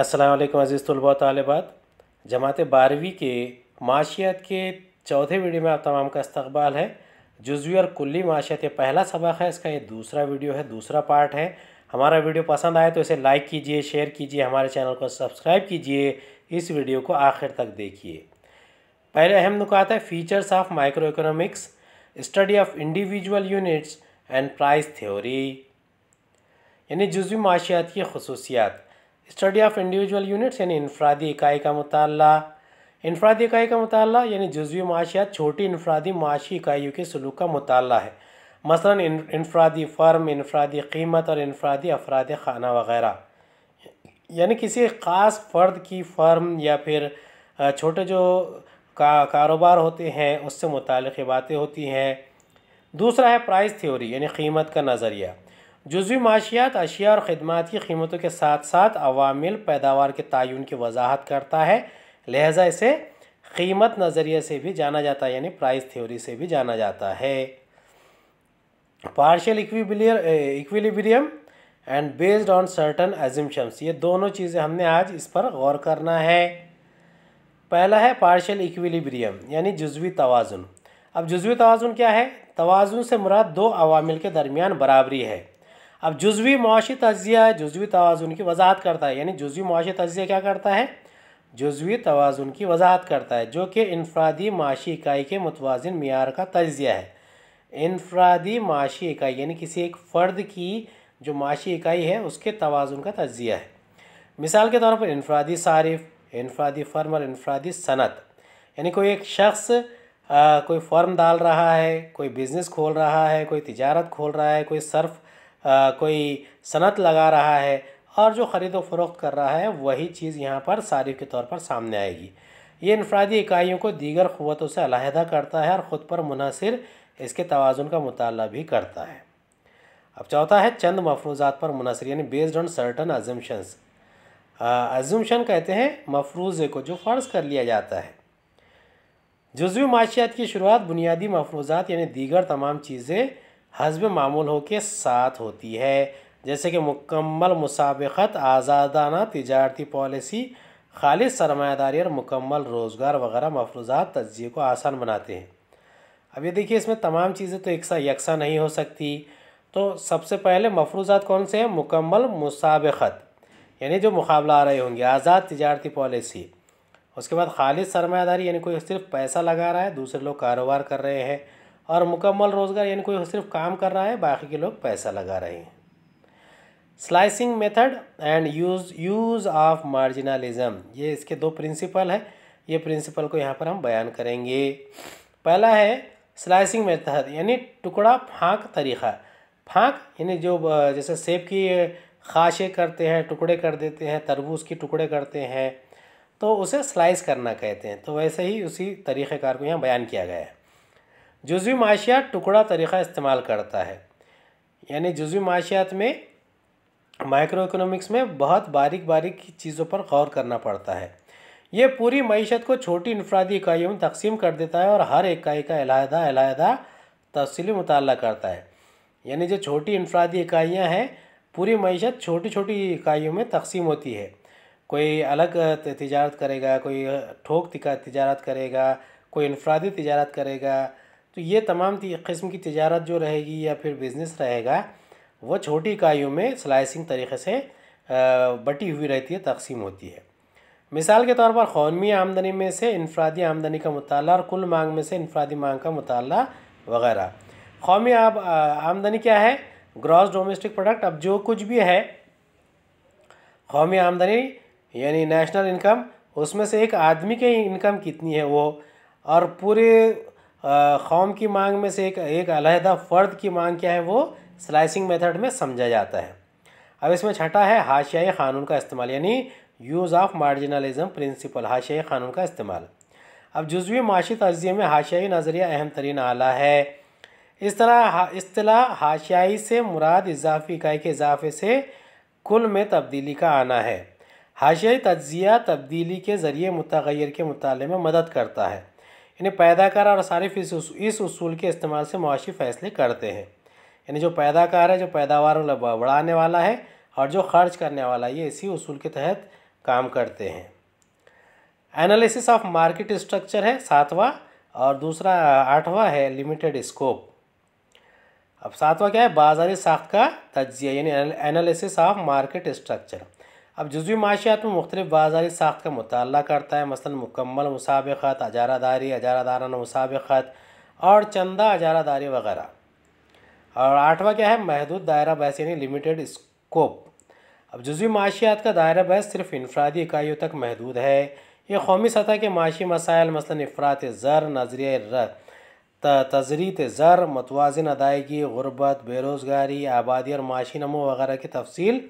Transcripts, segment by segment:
असलम अज़ीज़ तलबा तलबात जमात बारहवीं के माशियात के चौथे वीडियो में आप तमाम का इस्तबाल है जुजवी और कुल्ली माशियात ये पहला सबक है इसका ये दूसरा वीडियो है दूसरा पार्ट है हमारा वीडियो पसंद आए तो इसे लाइक कीजिए शेयर कीजिए हमारे चैनल को सब्सक्राइब कीजिए इस वीडियो को आखिर तक देखिए पहले अहम नुकात है features of micro economics study of individual units and price theory यानी जुजवी माशियात की खसूसियात स्टडी ऑफ इंडिविजुअल यूनिट्स यानी इनफरादी इकाई का मताल इनफरादी इकाई का मताल यानी जजवी माशियात छोटी इनफरादी माशी इकाइयों के सलूक का मताल है मसला इनफरादी फर्म इनफरादी कीमत और इनफरादी अफराद खाना वगैरह यानी किसी ख़ास फ़र्द की फर्म या फिर छोटे जो का कारोबार होते हैं उससे मुतल बातें होती हैं दूसरा है प्राइस थ्योरी यानी कीमत का नज़रिया जजवी माशियात अशिया और ख़दमात की कीमतों के साथ साथ अवामिल पैदावार के तयन की वजाहत करता है लिहाजा इसे कीमत नज़रिए से भी जाना जाता है यानी प्राइस थ्योरी से भी जाना जाता है partial equilibrium equilibrium and based on certain assumptions ये दोनों चीज़ें हमने आज इस पर गौर करना है पहला है पार्शियल इक्विलिब्रियम यानी जजवी तोज़ुन अब जजवी तोज़ुन क्या है तोज़ुन से मुराद दो अवामिल के दरमियान बराबरी है अब जुजवी मुआशी तजिया जुजवी तोज़ुन की वजाहत करता है यानी जुजवी मुआशी तजिया क्या करता है जुजवी तोज़ुन की वजाहत करता है जो कि इनफरादी माशी इकाई के मुतवाजन मीर का तजिया है इनफरादी माशी इकाई यानी किसी एक फ़र्द की जो माशी इकाई है उसके तोज़ुन का तजिया है मिसाल के तौर पर इनफरादी सारिफ इनफरादी फर्म और इनफरादी सनत यानी कोई एक शख्स कोई फर्म डाल रहा है कोई बिज़नेस खोल रहा है कोई तिजारत खोल रहा है कोई सर्फ़ आ, कोई सनत लगा रहा है और जो ख़रीदो फरोख्त कर रहा है वही चीज़ यहाँ पर सारिफ के तौर पर सामने आएगी ये इनफरादी इकाइयों को दीगर क़वतों से अलहदा करता है और ख़ुद पर मुनसर इसके तोज़ुन का मताल भी करता है अब चौथा है चंद मफरूज़ात पर मुनसर यानी based on certain assumptions assumption कहते हैं मफरूज़े को जो फ़र्ज़ कर लिया जाता है जज्वी माशियात की शुरुआत बुनियादी मफरूज़ात यानी दीगर तमाम चीज़ें हजब मामूल हो के साथ होती है जैसे कि मुकम्मल मुसाबत आज़ादाना तजारती पॉलिसी खालिद सरमादारी और मुकम्मल रोज़गार वगैरह मफरूज़ात तजिए को आसान बनाते हैं अब ये देखिए इसमें तमाम चीज़ें तो एकसा यकसा नहीं हो सकती तो सबसे पहले मफरूज़ात कौन से हैं मुकम्मल मुसाबत यानी जो मुकाबला आ रहे होंगे आज़ाद तजारती पॉलिसी उसके बाद खालिद सरमादारी यानी कोई सिर्फ पैसा लगा रहा है दूसरे लोग कारोबार कर रहे हैं और मुकम्मल रोज़गार यानी कोई सिर्फ काम कर रहा है बाकी के लोग पैसा लगा रहे हैं slicing method and use use of marginalism ये इसके दो प्रिंसिपल है ये प्रिंसिपल को यहाँ पर हम बयान करेंगे पहला है स्लाइसिंग मेथड यानी टुकड़ा फाँक तरीक़ा फाँक यानी जो जैसे सेब की खाशे करते हैं टुकड़े कर देते हैं तरबूज की टुकड़े करते हैं तो उसे स्लाइस करना कहते हैं तो वैसे ही उसी तरीक़ेकार को यहाँ बयान किया गया है जुजवी माशियात टुकड़ा तरीक़ा इस्तेमाल करता है यानी जुजवी माशियात में माइक्रो इकोनॉमिक्स में बहुत बारीक बारीक चीज़ों पर गौर करना पड़ता है ये पूरी मीशत को छोटी इनफरादी इकाइयों में तकसीम कर देता है और हर इकाई का अलादा अलादा तफसली मुताल करता है यानी जो छोटी इनफरादी इकाइयाँ हैं पूरी मीशत छोटी छोटी इकाइयों में तकसीम होती है कोई अलग तजारत करेगा कोई ठोक तजारत करेगा कोई इनफरादी तजारत करेगा तो ये तमाम किस्म की तजारत जो रहेगी या फिर बिज़नेस रहेगा वह छोटी इकाइयों में स्लाइसिंग तरीके से बटी हुई रहती है तकसीम होती है मिसाल के तौर पर कौमी आमदनी में से इनफरादी आमदनी का मताल और कुल मांग में से इनफरादी मांग का मताल वगैरह कौमी आप आमदनी क्या है ग्रॉस डोमेस्टिक प्रोडक्ट अब जो कुछ भी है कौमी आमदनी यानी नेशनल इनकम उसमें से एक आदमी की इनकम कितनी है वो और पूरे कौम की मांग में से एक एक अलहदा फ़र्द की मांग क्या है वो स्लाइसिंग मेथड में समझा जाता है अब इसमें छठा है हाशियाई क़ानून का इस्तेमाल यानी यूज़ ऑफ मार्जिनलिज़म प्रिंसिपल हाशियाई क़ानून का इस्तेमाल अब जजवी माशी तजिए में हाशियाई नज़रिया अहम तरीन आला है इस तरह हा, हाशियाई से मुराद इजाफी इकाई के इजाफे से कुल में तब्दीली का आना है हाशियाई तजिया तब्दीली के ज़रिए मतगैर के मुताले में मदद करता है यानी पैदाकार और सारे इस इस उसूल के इस्तेमाल से मुआशी फैसले करते हैं यानी जो पैदाकार है जो पैदावार बढ़ाने वाला है और जो खर्च करने वाला है ये इसी उसूल के तहत काम करते हैं एनालिसिस ऑफ मार्केट स्ट्रक्चर है सातवां और दूसरा आठवां है लिमिटेड स्कोप अब सातवां क्या है बाजारी साख का तजिया यानी एनालिसिस ऑफ मार्केट स्ट्रक्चर अब जजवी माशियात में मुख्तलिफ बाजारी साख का मताल करता है मसलन मुकम्मल मुसाबत अजारा दाराना मुसाबत और चंदा अजारा दारी वगैरह और आठवां क्या है महदूद दायरा बहस यानी लिमिटेड स्कोप अब जजवी माशियात का दायरा बहस सिर्फ इनफरादी इकाइयों तक महदूद है ये कौमी सतह के माशी मसाइल मसला अफरात ज़र नजरिया तजरीत ज़र मतवाजन अदायगी गुरबत बेरोज़गारी आबादी और माशी नमो वगैरह की तफसील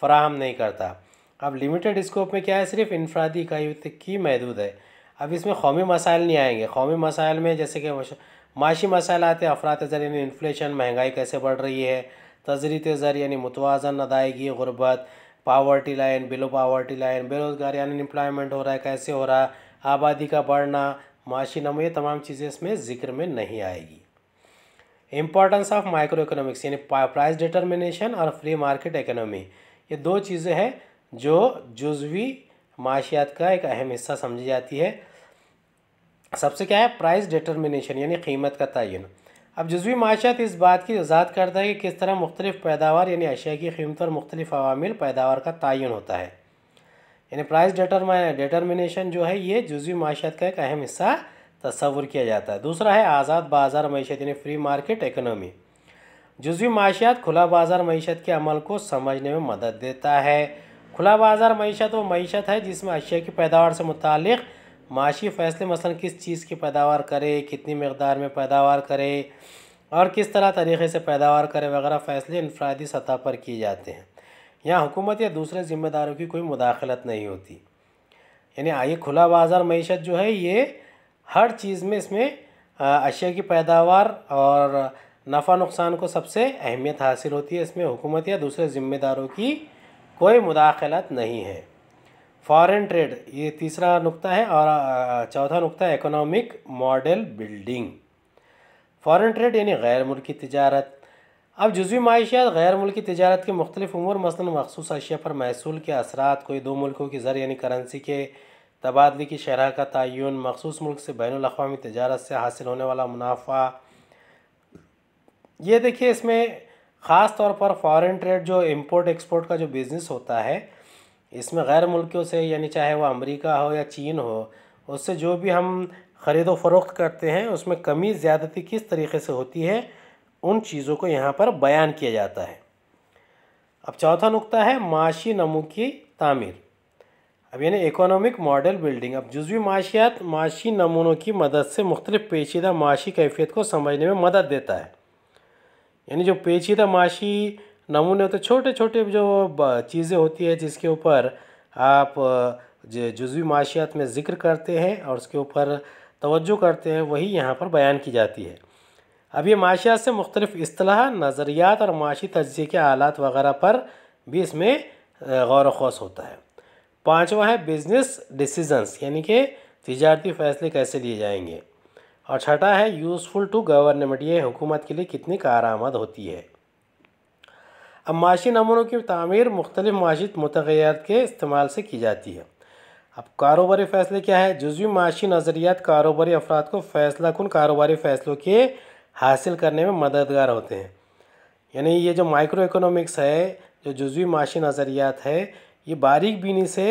फराहम नहीं करता अब लिमिटेड स्कोप में क्या है सिर्फ इनफरादी इकाई तक ही महदूद है अब इसमें कौमी मसाइल नहीं आएंगे कौमी मसाइल में जैसे कि माशी मसाइल आते हैं अफरात तजर यानी इन्फ्लेशन महंगाई कैसे बढ़ रही है तजरी तजर यानी मुतवाजन अदायगी गुर्बत poverty line below poverty line बेरोज़गारी अनएम्प्लॉयमेंट हो रहा है कैसे हो रहा है आबादी का बढ़ना माशी नमो ये तमाम चीज़ें इसमें जिक्र में नहीं आएगी इंपॉर्टेंस ऑफ माइक्रो इकोनॉमिक्स यानी प्राइस डिटर्मिनेशन और फ्री मार्केट इकोनॉमी ये दो चीज़ें हैं जो जुजवी माशियात का एक अहम हिस्सा समझी जाती है सबसे क्या है प्राइस डिटर्मिनेशन यानी कीमत का तयन अब जजवी माशियात इस बात की वजात करता है कि किस तरह मुख्तलिफ पैदावार यानी अशिया की कीमत और मुख्तलिफ अवामिल पैदावार का तयन होता है यानी प्राइस डिटर्मिनेशन जो है ये जजवी माशियात का एक अहम हिस्सा तस्वुर किया जाता है दूसरा है आज़ाद बाज़ार मीशत यानी फ्री मार्केट इकनॉमी जुजवी माशियात खुला बाज़ार मीशत के अमल को समझने में मदद देता है खुला बाज़ार मीशत वो मीशत है जिसमें अशिया की पैदावार से मुतक माशी फैसले मसलन किस चीज़ की पैदावार करे कितनी मकदार में पैदावार करे और किस तरह तरीके से पैदावार करे वगैरह फैसले इनफरादी सतह पर किए जाते हैं यहाँ हुकूमत या दूसरे ज़िम्मेदारों की कोई मुदाखलत नहीं होती यानी आइए खुला बाज़ार मीशत जो है ये हर चीज़ में इसमें अशिया की पैदावार और नफ़ा नुकसान को सबसे अहमियत हासिल होती है इसमें हुकूमत या दूसरे ज़िम्मेदारों की कोई मुदाखलत नहीं है फॉरेन ट्रेड ये तीसरा नुक्ता है और चौथा नुक्ता है economic model building foreign trade यानी गैर मुल्की तजारत अब जजवी माशियात गैर मुल्की तजारत के मुख्तलिफ उमूर मसलन मखसूस अशिया पर महसूल के असरा कोई दो मुल्कों की ज़र यानी करेंसी के तबादले की शरह का तयन मखसूस मुल्क से बैन अवी तजारत से हासिल होने वाला मुनाफा ये देखिए इसमें ख़ास तौर पर फॉरेन ट्रेड जो इम्पोर्ट एक्सपोर्ट का जो बिज़नेस होता है इसमें गैर मुल्कियों से यानी चाहे वो अमेरिका हो या चीन हो उससे जो भी हम ख़रीदो फरोख्त करते हैं उसमें कमी ज़्यादती किस तरीके से होती है उन चीज़ों को यहाँ पर बयान किया जाता है अब चौथा नुकता है माशी नमू की तामीर अब यानी इकोनॉमिक मॉडल बिल्डिंग अब जुजवी माशियात माशी नमूनों की मदद से मुख्तलिफ़ पेचीदा माशी कैफियत को समझने में मदद देता है यानी जो पेचीदा माशी नमूने होते छोटे छोटे जो चीज़ें होती है जिसके ऊपर आप जुजवी माशियात में ज़िक्र करते हैं और उसके ऊपर तवज्जो करते हैं वही यहाँ पर बयान की जाती है अब ये माशियात से मुख्तलिफ़ असलाह नज़रियात और माशी तजिए के आलात वगैरह पर भी इसमें गौर खोस होता है पाँचवा है बिज़नेस डिसीजनस यानी कि तजारती फ़ैसले कैसे लिए जाएंगे और छठा है यूज़फुल टू गवर्नमेंट ये हुकूमत के लिए कितनी कारामद होती है अब माशी नमूनों की तमीर मुख्तलि माशी मतगैर के इस्तेमाल से की जाती है अब कारोबारी फ़ैसले क्या है जजवी माशी नज़रियात कारोबारी अफराद को फ़ैसला कन कारोबारी फ़ैसलों के हासिल करने में मददगार होते हैं यानी ये जो माइक्रो इकोनॉमिक्स है जो जजवी माशी नज़रियात है ये बारीक बीनी से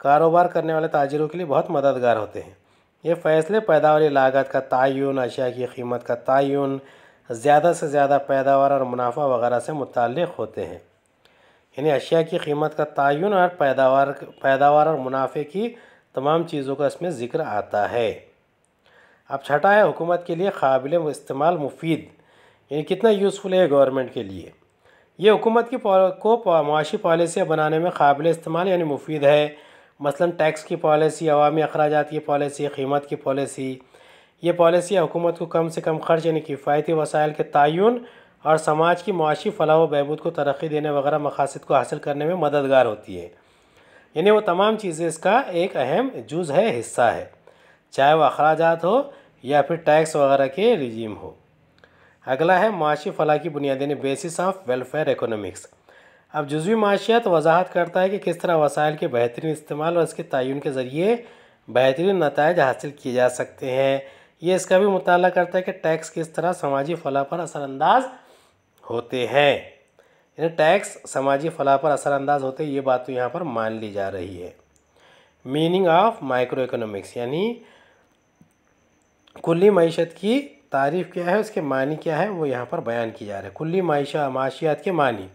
कारोबार करने वाले ताजरों के लिए बहुत मददगार होते हैं ये फ़ैसले पैदावारी लागत का तयन अशिया की कीमत का तयन ज़्यादा से ज़्यादा पैदावार और मुनाफा वगैरह से मुतल होते हैं यानी अशिया की कीमत का तयन और पैदावार पैदावार और मुनाफे की तमाम चीज़ों का इसमें ज़िक्र आता है अब छठा है हुकूमत के लिए काबिल इस्तेमाल मुफीद यानी कितना यूज़फुल है गवर्नमेंट के लिए ये हुकूमत की को माशी पॉलिसियाँ बनाने में काबिल इस्तेमाल यानी मुफीद है मसलन टैक्स की पॉलिसी अवामी अखराज की पॉलिसी कीमत की पॉलिसी ये पॉलिसियाँ हुकूमत को कम से कम खर्च यानी किफ़ायती वसायल के तयन और समाज की मुआशी फलाह व बहबूद को तरक्की देने वगैरह मकासद को हासिल करने में मददगार होती है यानी वो तमाम चीज़ें इसका एक अहम जुज़ है हिस्सा है चाहे वह अखराज हो या फिर टैक्स वगैरह के रिजीम हो अगला है माशी फलाह की बुनियादी बेसिस ऑफ वेलफेयर इकोनॉमिक्स अब जजवी माशियात वजाहत करता है कि किस तरह वसाइल के बेहतरीन इस्तेमाल और इसके तयन के ज़रिए बेहतरीन नतज हासिल किए जा सकते हैं ये इसका भी मुताल करता है कि टैक्स किस तरह समाजी फलाह पर असरानंदाज होते हैं यानी टैक्स समाजी फलाह पर असरानंदाज होते ये बात तो यहाँ पर मान ली जा रही है मीनिंग ऑफ माइक्रो इकोनॉमिक्स यानी कुल्ली मीशत की तारीफ़ क्या है उसके मानी क्या है वो यहाँ पर बयान की जा रहा है कुल्ली माशियात के मानी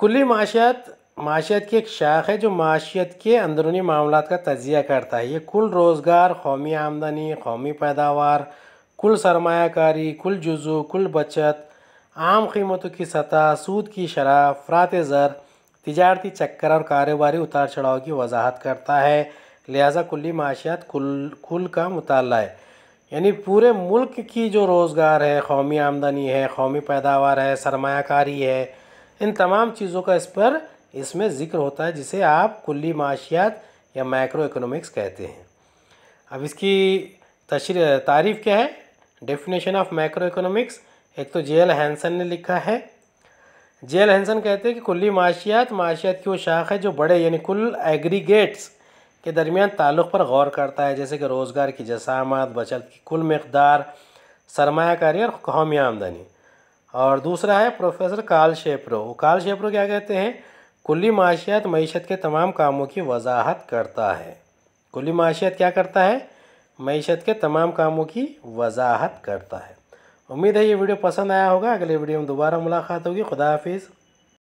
कुल्ली माशियात माशियात की एक शाख है जो माशियात के अंदरूनी मामला का तजिया करता है ये कुल रोज़गार कौमी आमदनी कौमी पैदावार कुल सरमाकारी कुल जुजू कुल बचत आम कीमतों की सतह सूद की शराह फ़रात ज़र तजारती चक्कर और कारोबारी उतार चढ़ाव की वजाहत करता है लिहाजा कुल्ली माशियात कुल कुल का मुताल है यानी पूरे मुल्क की जो रोज़गार है कौमी आमदनी है कौमी पैदावार है सरमाकारी है इन तमाम चीज़ों का इस पर इसमें ज़िक्र होता है जिसे आप कुल्ली माशियात या माइक्रो इकोनॉमिक्स कहते हैं अब इसकी तशर तारीफ़ क्या है डेफिनेशन ऑफ माइक्रो इकोनॉमिक्स एक तो जे एल हैंसन ने लिखा है जे एल हैंसन कहते हैं कि कुल्ली माशियात माशियात की वो शाख है जो बड़े यानी कुल एग्रीगेट्स के दरमियान ताल्लुक़ पर गौर करता है जैसे कि रोज़गार की जसामत बचत की कुल मकदार सरमाकारी और कौमी आमदनी और दूसरा है प्रोफेसर काल शेप्रो काल शेप्रो क्या कहते हैं कुली माशियात मीशत के तमाम कामों की वजाहत करता है कुली माशियात क्या करता है मीशत के तमाम कामों की वजाहत करता है उम्मीद है ये वीडियो पसंद आया होगा अगले वीडियो में दोबारा मुलाकात होगी खुदा हाफिज़